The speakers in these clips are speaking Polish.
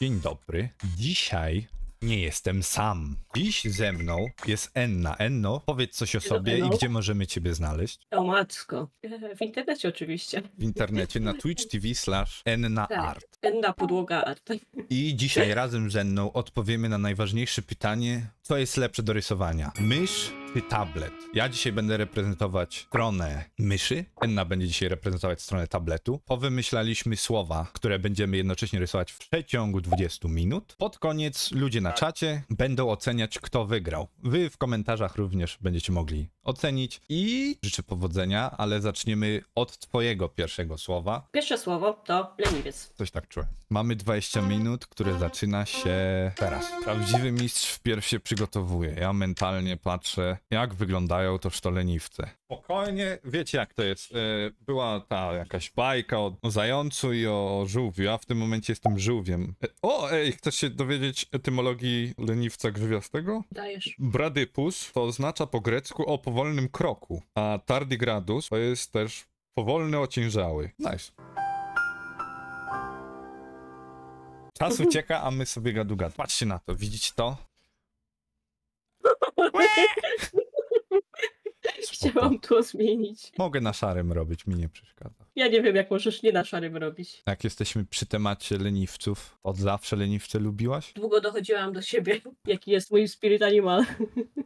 Dzień dobry. Dzisiaj nie jestem sam. Dziś ze mną jest Enna. Enno, powiedz coś o sobie i gdzie możemy ciebie znaleźć. O matko. W internecie oczywiście. W internecie na Twitch TV slash Enna tak. Art. Enna podłoga art. I dzisiaj razem z Enną odpowiemy na najważniejsze pytanie, co jest lepsze do rysowania? Mysz czy tablet. Ja dzisiaj będę reprezentować stronę myszy, Enna będzie dzisiaj reprezentować stronę tabletu. Powymyślaliśmy słowa, które będziemy jednocześnie rysować w przeciągu 20 minut. Pod koniec ludzie na czacie będą oceniać, kto wygrał. Wy w komentarzach również będziecie mogli ocenić i życzę powodzenia, ale zaczniemy od twojego pierwszego słowa. Pierwsze słowo to leniwiec. Coś tak czułem. Mamy 20 minut, które zaczyna się teraz. Prawdziwy mistrz wpierw się przygotowuje. Ja mentalnie patrzę, jak wyglądają toż to leniwce. Spokojnie, wiecie jak to jest. E, była ta jakaś bajka o zającu i o żółwiu, a w tym momencie jestem żółwiem. E, o, ej, chcesz się dowiedzieć etymologii leniwca grzywiastego? Dajesz. Bradypus to oznacza po grecku o powolnym kroku, a tardigradus to jest też powolny, ociężały. Nice. Czas ucieka, a my sobie gadu gadu. Patrzcie na to, widzicie to? Spoko. Chciałam to zmienić. Mogę na szarym robić, mi nie przeszkadza. Ja nie wiem, jak możesz nie na szarym robić. Jak jesteśmy przy temacie leniwców, od zawsze leniwce lubiłaś? Długo dochodziłam do siebie, jaki jest mój spirit animal.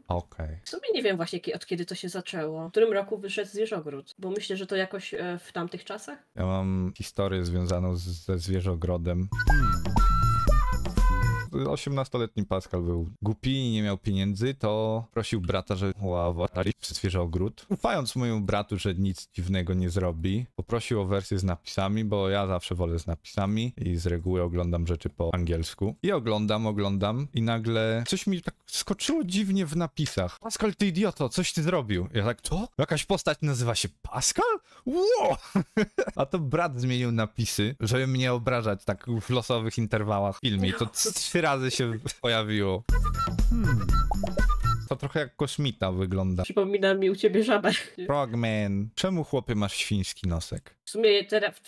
Okej. Okay. W sumie nie wiem właśnie, od kiedy to się zaczęło. W którym roku wyszedł zwierzogród? Bo myślę, że to jakoś e, w tamtych czasach? Ja mam historię związaną ze zwierzogrodem. Hmm. 18-letni Pascal był głupi i nie miał pieniędzy, to prosił brata, że ława, przyświeża ogród. Ufając mojemu bratu, że nic dziwnego nie zrobi, poprosił o wersję z napisami, bo ja zawsze wolę z napisami i z reguły oglądam rzeczy po angielsku. I oglądam, oglądam i nagle coś mi tak skoczyło dziwnie w napisach. Pascal, ty idioto, coś ty zrobił. Ja tak, to? Jakaś postać nazywa się Pascal? Ło! A to brat zmienił napisy, żeby mnie obrażać tak w losowych interwałach w filmie. To trzy razy się pojawiło. Hmm. To trochę jak kosmita wygląda. Przypomina mi u ciebie żabę. Frogman. Czemu chłopie masz świński nosek? W sumie teraz...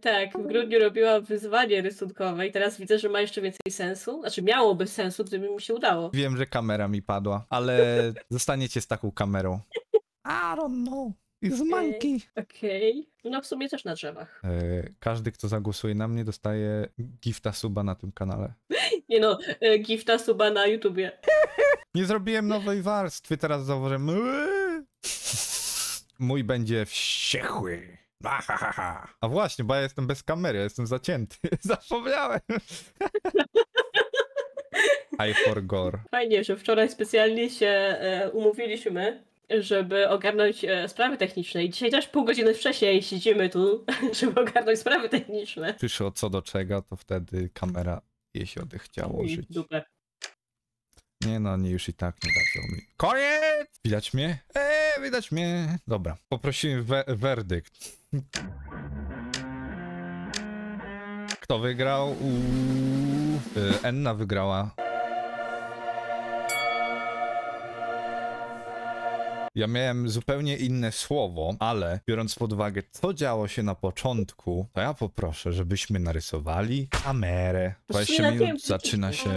tak, w grudniu robiłam wyzwanie rysunkowe i teraz widzę, że ma jeszcze więcej sensu. Znaczy miałoby sensu, gdyby mi się udało. Wiem, że kamera mi padła, ale zostaniecie z taką kamerą. I don't know. Jest okay. Okej. Okay. No, no w sumie też na drzewach. E, każdy, kto zagłosuje na mnie, dostaje gifta suba na tym kanale. Nie no, e, gifta suba na YouTubie. Nie zrobiłem nowej warstwy, teraz zauważyłem. Mój będzie wściekły. Ha, ha, ha. A właśnie, bo ja jestem bez kamery, ja jestem zacięty. Zapomniałem. I gore. Fajnie, że wczoraj specjalnie się e, umówiliśmy, żeby ogarnąć e, sprawy techniczne. I dzisiaj też pół godziny wcześniej siedzimy tu, żeby ogarnąć sprawy techniczne. Przyszło co do czego, to wtedy kamera jej się odechciało żyć. Dupę. Nie no, nie już i tak nie dadzą mi. Koniec! Widać mnie? Eee, widać mnie. Dobra, poprosimy we werdykt. Kto wygrał? Uuu, e, Enna wygrała. Ja miałem zupełnie inne słowo, ale biorąc pod uwagę, co działo się na początku, to ja poproszę, żebyśmy narysowali kamerę. 20 minut zaczyna się...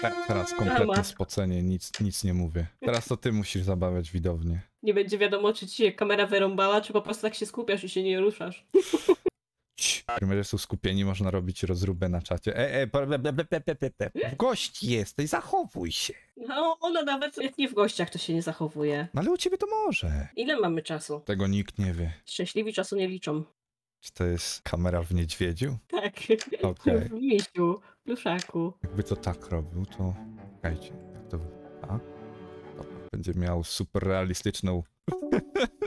Tak, teraz kompletne spocenie, nic, nic nie mówię. Teraz to ty musisz zabawiać widownię. Nie będzie wiadomo, czy ci się kamera wyrąbała, czy po prostu tak się skupiasz i się nie ruszasz. Farmerzy są skupieni, można robić rozróbę na czacie. E, e, ble, ble, ble, W gości jesteś, zachowuj się. No, ona nawet jak nie w gościach to się nie zachowuje. No ale u ciebie to może. Ile mamy czasu? Tego nikt nie wie. Szczęśliwi czasu nie liczą. Czy to jest kamera w niedźwiedziu? Tak. Okej. W misiu, pluszaku. Jakby to tak robił, to... Czekajcie, to... Tak? Będzie miał super realistyczną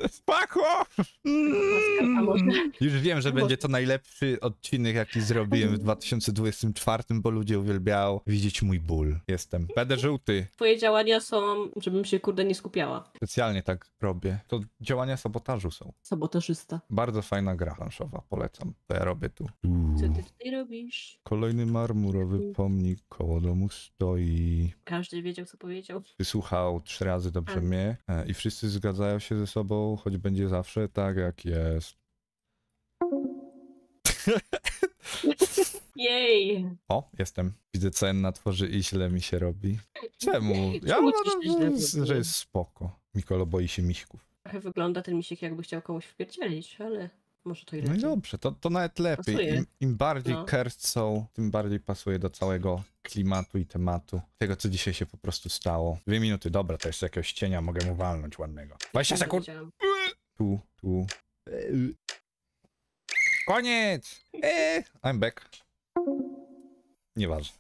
Spachło! Mm. Już wiem, że będzie to najlepszy odcinek, jaki zrobiłem w 2024, bo ludzie uwielbiał widzieć mój ból. Jestem. Będę żółty. Twoje działania są, żebym się kurde nie skupiała. Specjalnie tak robię. To działania sabotażu są. Sabotażysta. Bardzo fajna gra planszowa, polecam. To ja robię tu. Co ty tutaj robisz? Kolejny marmurowy mm. pomnik koło domu stoi. Każdy wiedział, co powiedział. Wysłuchał trzy razy dobrze A. Tak. mnie e, i wszyscy zgadzają kłócają się ze sobą, choć będzie zawsze tak, jak jest. Jej! O, jestem. Widzę co na tworzy i źle mi się robi. Czemu? Ja myślę, że, że jest spoko. Mikolo boi się miśków. Trochę wygląda ten misiek jakby chciał komuś wpierdzielić, ale... Może to i lepiej. No i dobrze, to, to nawet lepiej. Im, Im, bardziej no. są, tym bardziej pasuje do całego klimatu i tematu. Tego, co dzisiaj się po prostu stało. Dwie minuty, dobra, to jest jakiegoś cienia mogę mu walnąć ładnego. 20 sekund! Tu, tu. Koniec! E, I'm back. Nieważne.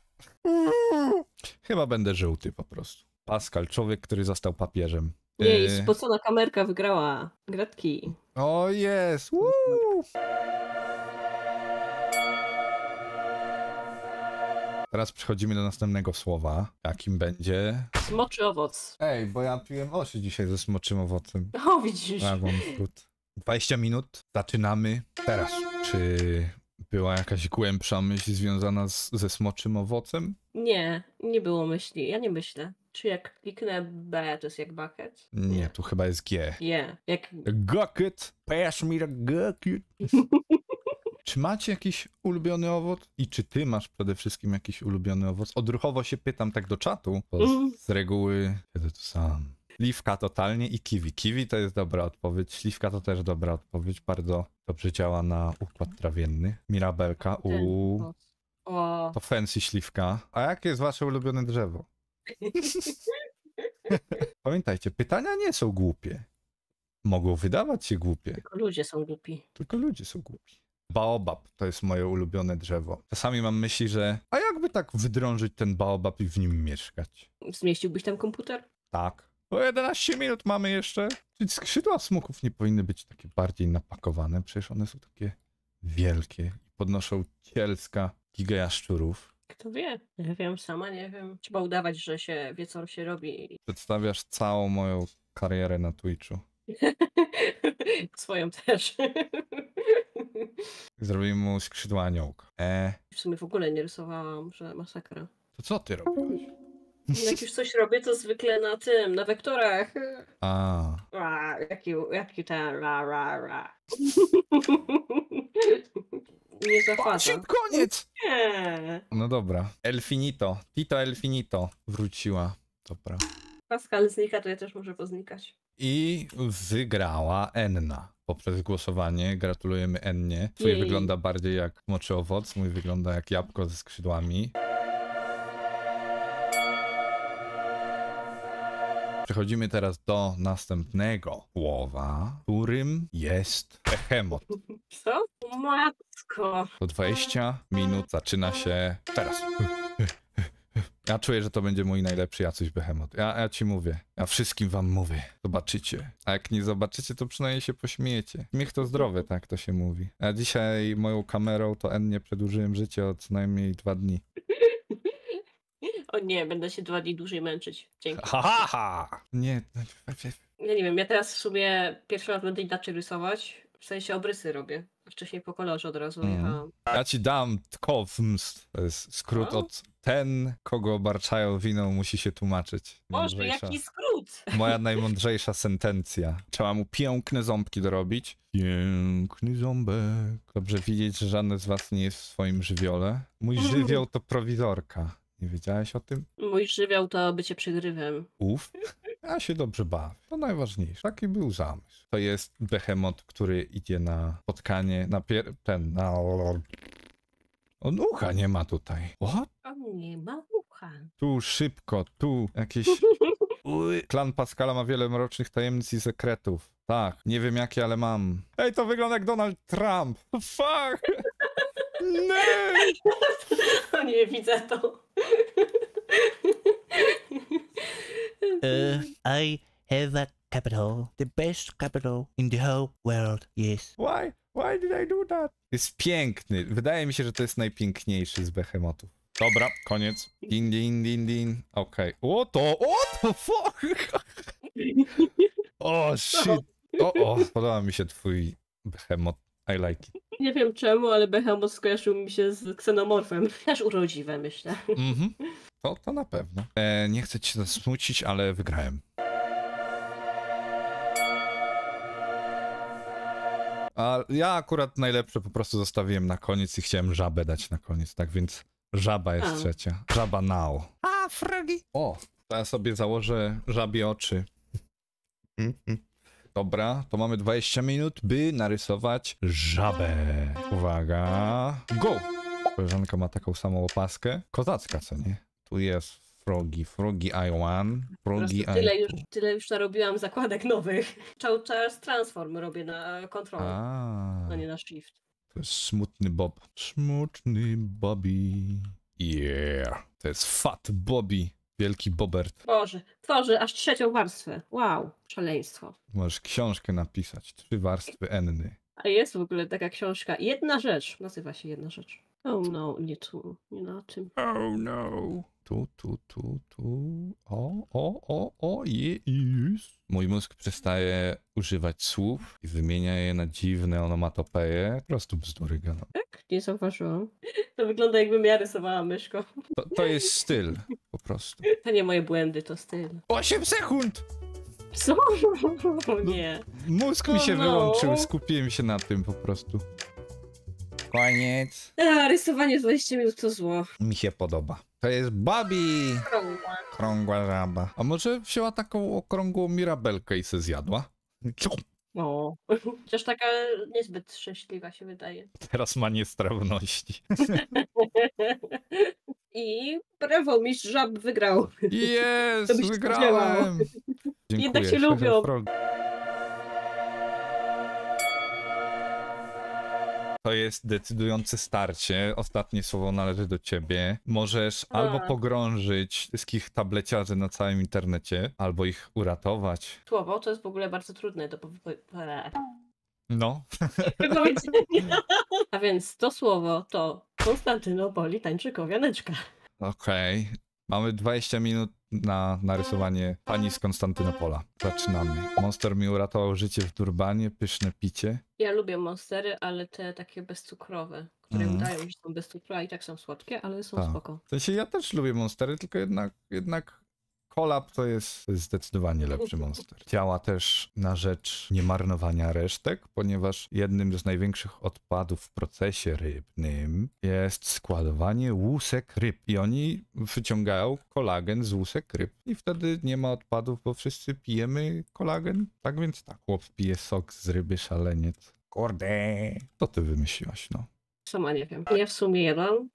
Chyba będę żółty po prostu. Pascal, człowiek, który został papieżem. Jej, e. spocona kamerka wygrała. Gratki. O jest! Teraz przechodzimy do następnego słowa, jakim będzie... Smoczy owoc. Ej, bo ja piłem osi dzisiaj ze smoczym owocem. O, widzisz. Dragon fruit. 20 minut, zaczynamy teraz. Czy była jakaś głębsza myśl związana z, ze smoczym owocem? Nie, nie było myśli, ja nie myślę. Czy jak kliknę B, to jest jak bucket? Nie, nie. tu chyba jest G. Nie. Jak... Gucket! Pass me gucket! Czy macie jakiś ulubiony owoc? I czy ty masz przede wszystkim jakiś ulubiony owoc? Odruchowo się pytam tak do czatu, bo z, mm. z reguły kiedy to sam. Liwka totalnie i kiwi. Kiwi to jest dobra odpowiedź. śliwka to też dobra odpowiedź. Bardzo dobrze działa na układ trawienny. Mirabelka u... To fancy śliwka. A jakie jest wasze ulubione drzewo? Pamiętajcie, pytania nie są głupie. Mogą wydawać się głupie. Tylko ludzie są głupi. Tylko ludzie są głupi. Baobab to jest moje ulubione drzewo. Czasami mam myśli, że a jakby tak wydrążyć ten baobab i w nim mieszkać? Zmieściłbyś tam komputer? Tak. O 11 minut mamy jeszcze. Czyli skrzydła smoków nie powinny być takie bardziej napakowane. Przecież one są takie wielkie podnoszą cielska gigajaszczurów. Kto wie? Nie wiem, sama nie wiem. Trzeba udawać, że się wie, co się robi. Przedstawiasz całą moją karierę na Twitchu. Swoją też. Zrobimy mu skrzydła aniołka. E. W sumie w ogóle nie rysowałam, że masakra. To co ty robiłaś? Jak już coś robię, to zwykle na tym, na wektorach. A. Ra, jaki, jaki ten, ra, ra, ra. Nie Szybko, koniec! No dobra. Elfinito. Tito Elfinito wróciła. Dobra. Pascal znika, to ja też muszę poznikać. I wygrała Enna poprzez głosowanie. Gratulujemy Ennie. Twój Jej. wygląda bardziej jak moczy owoc, mój wygląda jak jabłko ze skrzydłami. Przechodzimy teraz do następnego słowa, którym jest behemot. Co? Matko. Po 20 minut zaczyna się teraz. Ja czuję, że to będzie mój najlepszy Jacuś Behemot. Ja, ja ci mówię. Ja wszystkim wam mówię. Zobaczycie. A jak nie zobaczycie, to przynajmniej się pośmiecie. Niech to zdrowe, tak to się mówi. A dzisiaj moją kamerą to N nie przedłużyłem życie o co najmniej dwa dni. O nie, będę się dwa dni dłużej męczyć. Dzięki. Ha, ha, ha. Nie. No, ja nie wiem, ja teraz w sumie pierwszy raz będę inaczej rysować. W sensie obrysy robię. Wcześniej po kolorze od razu mm. Ja ci dam tkowms. To jest skrót od ten, kogo obarczają winą, musi się tłumaczyć. Boże, jaki skrót! Moja najmądrzejsza sentencja. Trzeba mu piękne ząbki dorobić. Piękny ząbek. Dobrze widzieć, że żadne z was nie jest w swoim żywiole. Mój żywioł to prowizorka. Nie wiedziałeś o tym? Mój żywioł to bycie przygrywem. Uf, ja się dobrze bawię. To najważniejsze. Taki był zamysł. To jest behemot, który idzie na spotkanie, na pier... ten, na... On ucha nie ma tutaj. What? On nie ma ucha. Tu szybko, tu jakieś... Klan Pascala ma wiele mrocznych tajemnic i sekretów. Tak, nie wiem jakie, ale mam. Ej, to wygląda jak Donald Trump. Fuck! Nie! No nie widzę to. Uh, I have a capital, the best capital in the whole world, yes. Why? Why did I do that? Jest piękny. Wydaje mi się, że to jest najpiękniejszy z behemotów. Dobra, koniec. Din, din, din, din. Okej. Okay. O to, o to, fuck! O, shit. No. O, o, podoba mi się twój behemot. I like it. Nie wiem czemu, ale behemot skojarzył mi się z ksenomorfem. Też urodziwe, myślę. Mhm. Mm to, to na pewno. E, nie chcę cię zasmucić, ale wygrałem. A ja akurat najlepsze po prostu zostawiłem na koniec i chciałem żabę dać na koniec, tak więc żaba jest trzecia. Żaba now. A, Freddy! O, to ja sobie założę żabie oczy. Dobra, to mamy 20 minut, by narysować żabę. Uwaga, go! Koleżanka ma taką samą opaskę. Kozacka, co nie? Tu jest Frogi, Frogi I1, Frogi i Tyle już, tyle już narobiłam zakładek nowych. Charles Transform robię na e, kontrolę, a nie na Shift. To jest smutny Bob. Smutny Bobby. Yeah. To jest Fat Bobby. Wielki Bobert. Boże, tworzy aż trzecią warstwę. Wow, szaleństwo. Możesz książkę napisać. Trzy warstwy enny. A jest w ogóle taka książka. Jedna rzecz. Nazywa się Jedna rzecz. Oh no, nie tu, nie na tym. Oh no. Tu, tu, tu, tu. O, o, o, o, jest. Mój mózg przestaje używać słów i wymienia je na dziwne onomatopeje. Po prostu bzdury gano. Tak? Nie zauważyłam. To wygląda jakbym ja rysowała myszką. To, to jest styl, po prostu. To nie moje błędy, to styl. 8 sekund! Co? No, nie. No, mózg mi się no, no. wyłączył, skupiłem się na tym po prostu. Koniec. A, rysowanie 20 minut to zło. Mi się podoba. To jest babi! Krągła. żaba. A może wzięła taką okrągłą mirabelkę i se zjadła? Ciup. O. Chociaż taka niezbyt szczęśliwa się wydaje. Teraz ma niestrawności. I brawo, mistrz żab wygrał. Jest, wygrałem! Dziękuję, Jednak się lubią. To jest decydujące starcie. Ostatnie słowo należy do ciebie. Możesz A. albo pogrążyć wszystkich tableciarzy na całym internecie, albo ich uratować. Słowo to jest w ogóle bardzo trudne do No. A więc to słowo to Konstantynopolitańczykowianeczka. Okej. Okay. Mamy 20 minut na narysowanie pani z Konstantynopola. Zaczynamy. Monster mi uratował życie w Durbanie, pyszne picie. Ja lubię monstery, ale te takie bezcukrowe, które mm. dają, że są bezcukrowe i tak są słodkie, ale są Ta. spoko. W sensie ja też lubię monstery, tylko jednak, jednak Kolab to jest zdecydowanie lepszy monster. Działa też na rzecz niemarnowania resztek, ponieważ jednym z największych odpadów w procesie rybnym jest składowanie łusek ryb. I oni wyciągają kolagen z łusek ryb. I wtedy nie ma odpadów, bo wszyscy pijemy kolagen. Tak więc tak, chłop pije sok z ryby szaleniec. Kurde! To ty wymyśliłaś, no. Sama nie wiem. Nie w sumie jadłam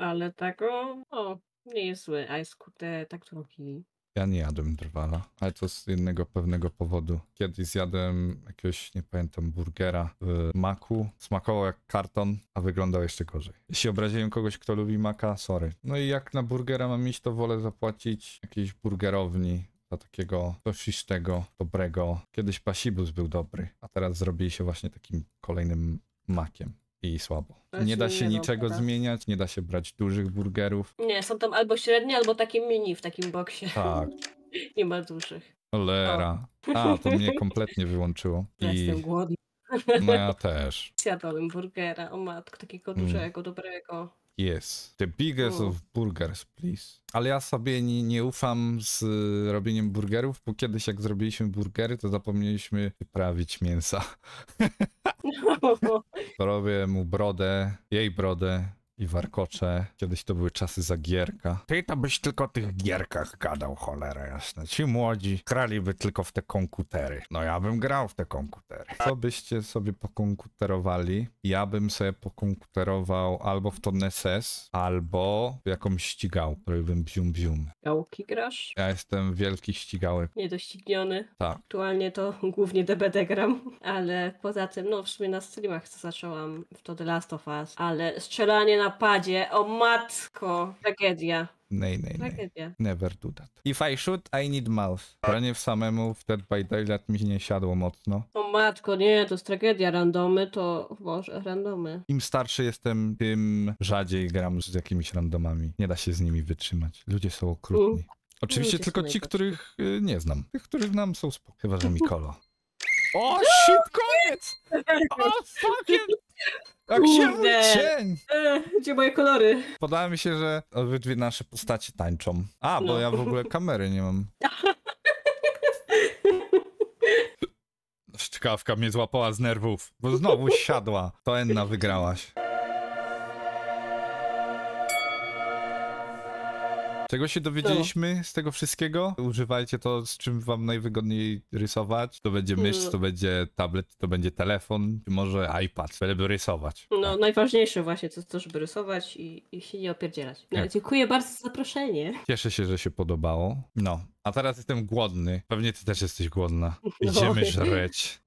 ale tego, o, nie jest zły, a jest kurde tak drogi. Ja nie jadłem drwala, ale to z jednego pewnego powodu. Kiedyś zjadłem jakiegoś, nie pamiętam, burgera w maku. Smakował jak karton, a wyglądał jeszcze gorzej. Jeśli obraziłem kogoś, kto lubi maka, sorry. No i jak na burgera mam iść, to wolę zapłacić jakiejś burgerowni za takiego soszistego, dobrego. Kiedyś pasibus był dobry, a teraz zrobili się właśnie takim kolejnym makiem i słabo. nie da się niczego dobra. zmieniać, nie da się brać dużych burgerów. Nie, są tam albo średnie, albo takie mini w takim boksie. Tak. nie ma dużych. Lera. A, to mnie kompletnie wyłączyło. Ja I... Jestem głodny. No ja też. Zjadłem burgera, o matko, takiego mm. dużego, mm. dobrego. Yes. The biggest of burgers, please. Ale ja sobie nie, nie ufam z y, robieniem burgerów, bo kiedyś jak zrobiliśmy burgery, to zapomnieliśmy wyprawić mięsa. No. Robię mu brodę, jej brodę, i warkocze. Kiedyś to były czasy za gierka. Ty to byś tylko o tych gierkach gadał, cholera jasna. Ci młodzi kraliby tylko w te komputery. No ja bym grał w te komputery. Co byście sobie pokonkuterowali Ja bym sobie pokonkuterował albo w to NSS, albo w jakąś ścigałkę, której bium bium Gałki grasz? Ja jestem wielki ścigałek. Niedościgniony. Tak. Aktualnie to głównie DBD gram, ale poza tym, no w sumie na streamach zaczęłam w to The Last of Us, ale strzelanie na Napadzie O matko, tragedia. Nej, nej, nej. Never do that. If I shoot, I need mouse. Tak. Branie w samemu w Dead by Daylight mi nie siadło mocno. O matko, nie, to jest tragedia. Randomy to... Boże, randomy. Im starszy jestem, tym rzadziej gram z jakimiś randomami. Nie da się z nimi wytrzymać. Ludzie są okrutni. Mm. Oczywiście Ludzie tylko ci, których y, nie znam. Tych, których znam są spokojni. Chyba, że Mikolo. O, no! shit, koniec! O, fucking... Jak się cień! E, gdzie moje kolory? Podoba mi się, że obydwie nasze postacie tańczą. A, bo No. ja w ogóle kamery nie mam. Szczkawka mnie złapała z nerwów, bo znowu siadła. To Enna wygrałaś. Czego się dowiedzieliśmy z tego wszystkiego? Używajcie to, z czym wam najwygodniej rysować. To będzie mysz, mm. to będzie tablet, to będzie telefon, może iPad, byleby rysować. No, tak. najważniejsze właśnie to, to żeby rysować i, i się nie opierdzielać. No, tak. dziękuję bardzo za zaproszenie. Cieszę się, że się podobało. No, a teraz jestem głodny. Pewnie ty też jesteś głodna. No. Idziemy no. żreć.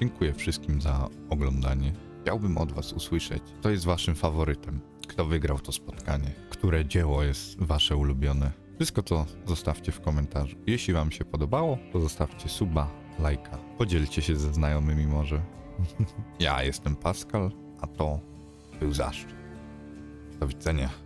Dziękuję wszystkim za oglądanie. Chciałbym od Was usłyszeć, kto jest Waszym faworytem, kto wygrał to spotkanie, które dzieło jest Wasze ulubione. Wszystko to zostawcie w komentarzu. Jeśli Wam się podobało, to zostawcie suba, lajka. Podzielcie się ze znajomymi może. ja jestem Pascal, a to był zaszczyt. Do widzenia.